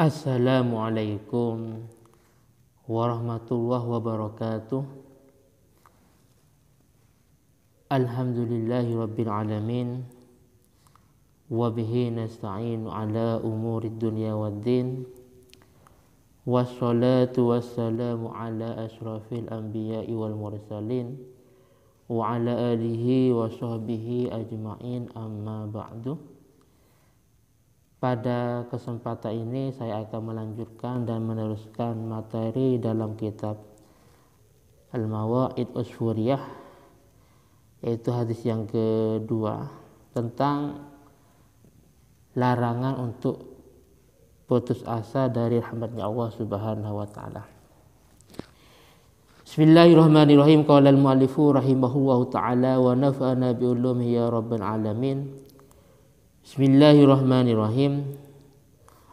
Assalamualaikum warahmatullahi wabarakatuh Alhamdulillahi rabbil alamin Wabihi nasta'inu ala umuri dunya din Wassalatu wassalamu ala asrafil anbiya'i wal mursalin Wa ala alihi wa sahbihi ajma'in amma ba'du pada kesempatan ini saya akan melanjutkan dan meneruskan materi dalam kitab Al-Mawa'id Usfuriyah yaitu hadis yang kedua tentang larangan untuk putus asa dari rahmatnya Allah Subhanahu wa taala. Bismillahirrahmanirrahim. Qala al-mu'allifu rahimahullahu taala wa nafa'ana bi ulumihi ya rabbal alamin. Bismillahirrahmanirrahim.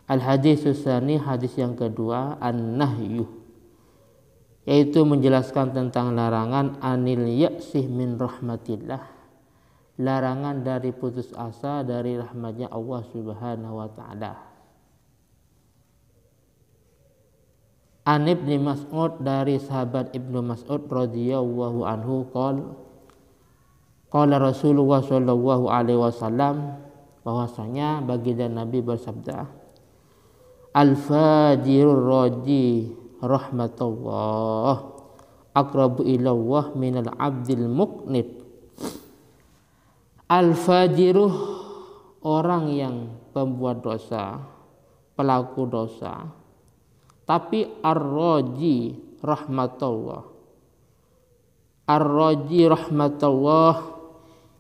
Al hadis susani hadis yang kedua an-nahyu yaitu menjelaskan tentang larangan anil yaksih min rahmatillah larangan dari putus asa dari rahmatnya Allah Subhanahu wa taala. An Ibnu Mas'ud dari sahabat Ibnu Mas'ud radhiyallahu anhu kal, qala Rasulullah sallallahu alaihi wasallam bahwasanya bagi dan Nabi bersabda Al-fajirur raji rahmatullah akrabu ilallah minal abdil muknit Al-fajiruh orang yang pembuat dosa, pelaku dosa. Tapi ar raji rahmatullah. ar raji rahmatullah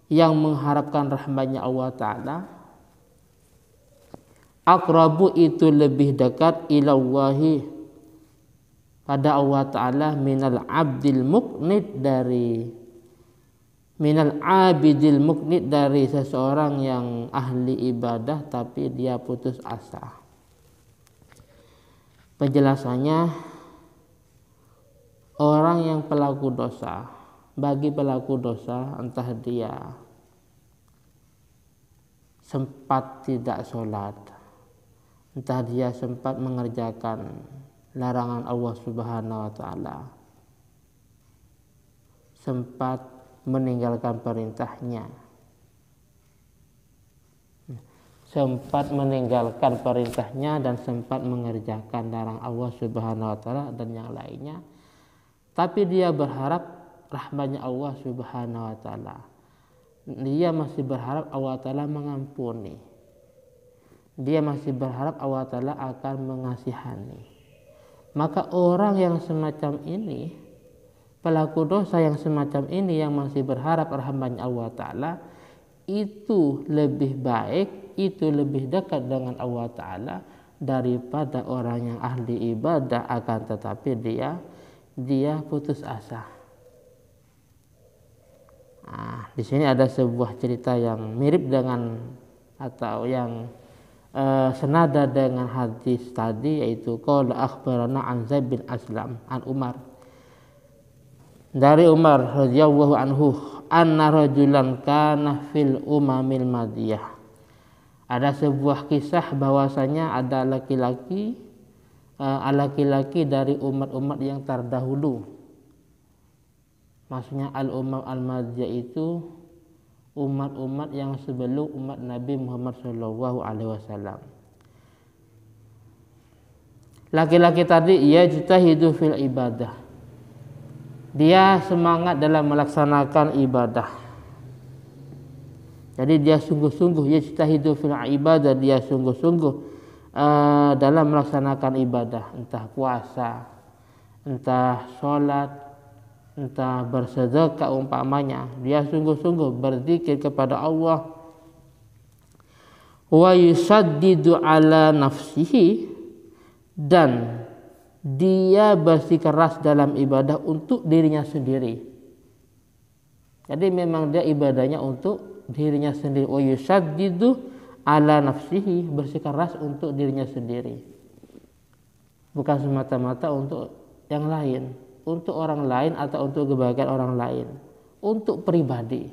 yang mengharapkan rahmatnya Allah Ta'ala akrabu itu lebih dekat ilallahi pada Allah Ta'ala minal abdil muknid dari minal abidil muknid dari seseorang yang ahli ibadah tapi dia putus asa penjelasannya orang yang pelaku dosa bagi pelaku dosa entah dia sempat tidak sholat entah dia sempat mengerjakan larangan Allah Subhanahu wa taala sempat meninggalkan perintahnya sempat meninggalkan perintahnya dan sempat mengerjakan larang Allah Subhanahu wa taala dan yang lainnya tapi dia berharap rahmatnya Allah Subhanahu wa taala dia masih berharap Allah taala mengampuni dia masih berharap Allah Ta'ala akan mengasihani. Maka orang yang semacam ini, pelaku dosa yang semacam ini yang masih berharap rahmat Allah Ta'ala, itu lebih baik, itu lebih dekat dengan Allah Ta'ala daripada orang yang ahli ibadah akan tetapi dia dia putus asa. Nah, di sini ada sebuah cerita yang mirip dengan atau yang Eh, senada dengan hadis tadi yaitu qala akhbarana an Zaid bin Aslam an Umar dari Umar radhiyallahu anhu anna rajulan kana fil umamil madiyah ada sebuah kisah bahwasanya ada laki-laki uh, laki-laki dari umat-umat yang terdahulu maksudnya al-umam al-madiyah itu umat-umat yang sebelum umat Nabi Muhammad Shallallahu Alaihi Wasallam. Laki-laki tadi ia juta hidup fil ibadah. Dia semangat dalam melaksanakan ibadah. Jadi dia sungguh-sungguh ia juta hidup fil ibadah. Dia sungguh-sungguh uh, dalam melaksanakan ibadah, entah puasa, entah sholat, entah bersedekah umpamanya dia sungguh-sungguh berzikir kepada Allah wa yusaddidu ala nafsihi dan dia bersikeras dalam ibadah untuk dirinya sendiri jadi memang dia ibadahnya untuk dirinya sendiri wa yusaddidu ala nafsihi bersikeras untuk dirinya sendiri bukan semata-mata untuk yang lain untuk orang lain atau untuk kebahagiaan orang lain, untuk pribadi.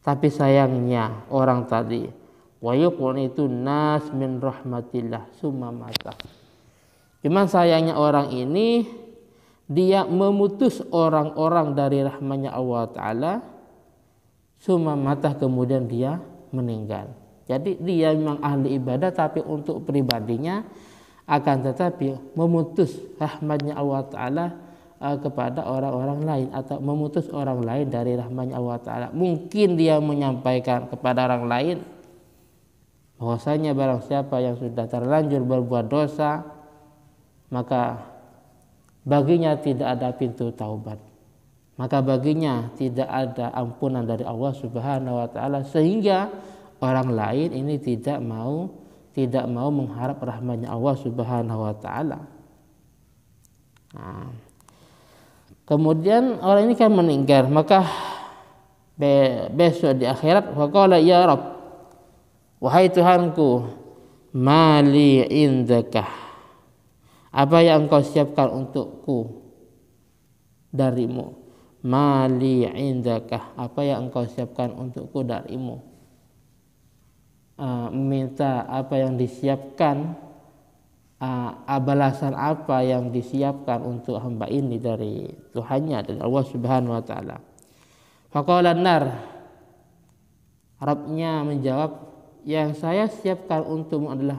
Tapi sayangnya orang tadi wa itu nas min rahmatillah summa mata. Cuman sayangnya orang ini dia memutus orang-orang dari rahmanya Allah Ta'ala summa mata kemudian dia meninggal. Jadi dia memang ahli ibadah tapi untuk pribadinya akan tetapi memutus rahmatnya Allah Ta'ala eh, kepada orang-orang lain atau memutus orang lain dari rahmatnya Allah Ta'ala mungkin dia menyampaikan kepada orang lain bahwasanya barang siapa yang sudah terlanjur berbuat dosa maka baginya tidak ada pintu taubat maka baginya tidak ada ampunan dari Allah Subhanahu wa taala sehingga orang lain ini tidak mau tidak mau mengharap rahmatnya Allah Subhanahu wa taala. Nah. Kemudian orang ini kan meninggal, maka be besok di akhirat faqala ya rab wahai Tuhanku mali indaka apa yang engkau siapkan untukku darimu mali indaka apa yang engkau siapkan untukku darimu uh, apa yang disiapkan uh, balasan apa yang disiapkan untuk hamba ini dari Tuhannya dari Allah Subhanahu wa taala. Faqala nar Arabnya menjawab yang saya siapkan untukmu adalah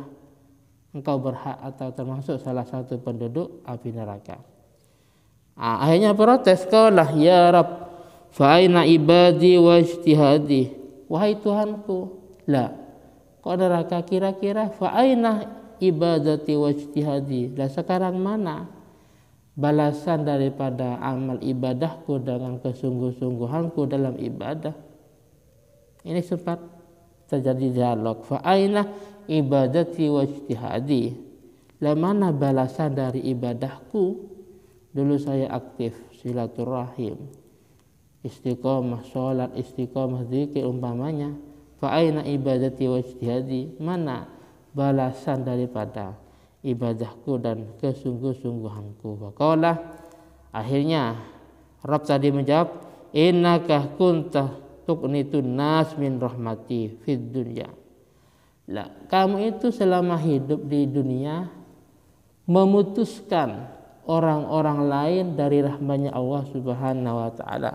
engkau berhak atau termasuk salah satu penduduk api neraka. Ah, akhirnya protes kaulah ya Rab faina ibadi wa ijtihadi wahai Tuhanku la neraka kira-kira fa'ainah ibadati wajtihadi. dan sekarang mana balasan daripada amal ibadahku dengan kesungguh-sungguhanku dalam ibadah? Ini sempat terjadi dialog. Fa'ainah ibadati wajtihadi. Lah mana balasan dari ibadahku? Dulu saya aktif silaturahim, istiqomah sholat, istiqomah zikir umpamanya fa'aina ibadati wa ijtihadi mana balasan daripada ibadahku dan kesungguh-sungguhanku faqala akhirnya Rab tadi menjawab innaka kunta tuknitun nas min rahmati fid dunya lah kamu itu selama hidup di dunia memutuskan orang-orang lain dari rahmatnya Allah Subhanahu wa taala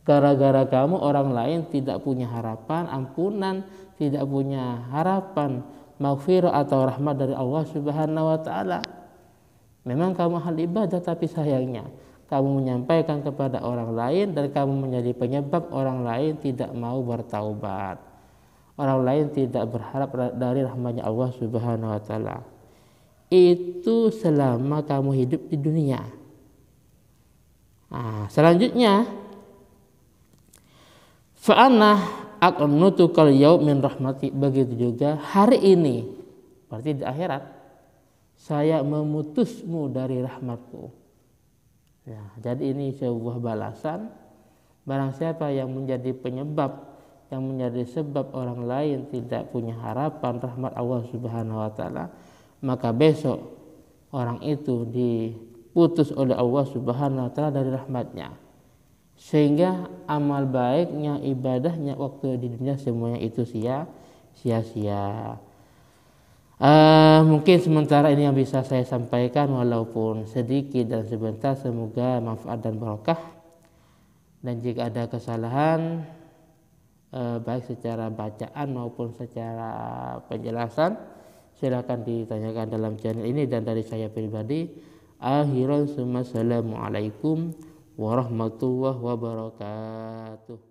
Gara-gara kamu orang lain tidak punya harapan ampunan, tidak punya harapan maufir atau rahmat dari Allah Subhanahu wa taala. Memang kamu hal ibadah tapi sayangnya kamu menyampaikan kepada orang lain dan kamu menjadi penyebab orang lain tidak mau bertaubat. Orang lain tidak berharap dari rahmatnya Allah Subhanahu wa taala. Itu selama kamu hidup di dunia. Nah, selanjutnya Fa'ana aknutu kal min rahmati begitu juga hari ini berarti di akhirat saya memutusmu dari rahmatku ya, jadi ini sebuah balasan barang siapa yang menjadi penyebab yang menjadi sebab orang lain tidak punya harapan rahmat Allah Subhanahu wa taala maka besok orang itu diputus oleh Allah Subhanahu wa taala dari rahmatnya sehingga amal baiknya ibadahnya waktu di dunia semuanya itu sia sia-sia uh, mungkin sementara ini yang bisa saya sampaikan walaupun sedikit dan sebentar semoga manfaat dan barokah dan jika ada kesalahan uh, baik secara bacaan maupun secara penjelasan silakan ditanyakan dalam channel ini dan dari saya pribadi akhirun assalamualaikum warahmatullahi wabarakatuh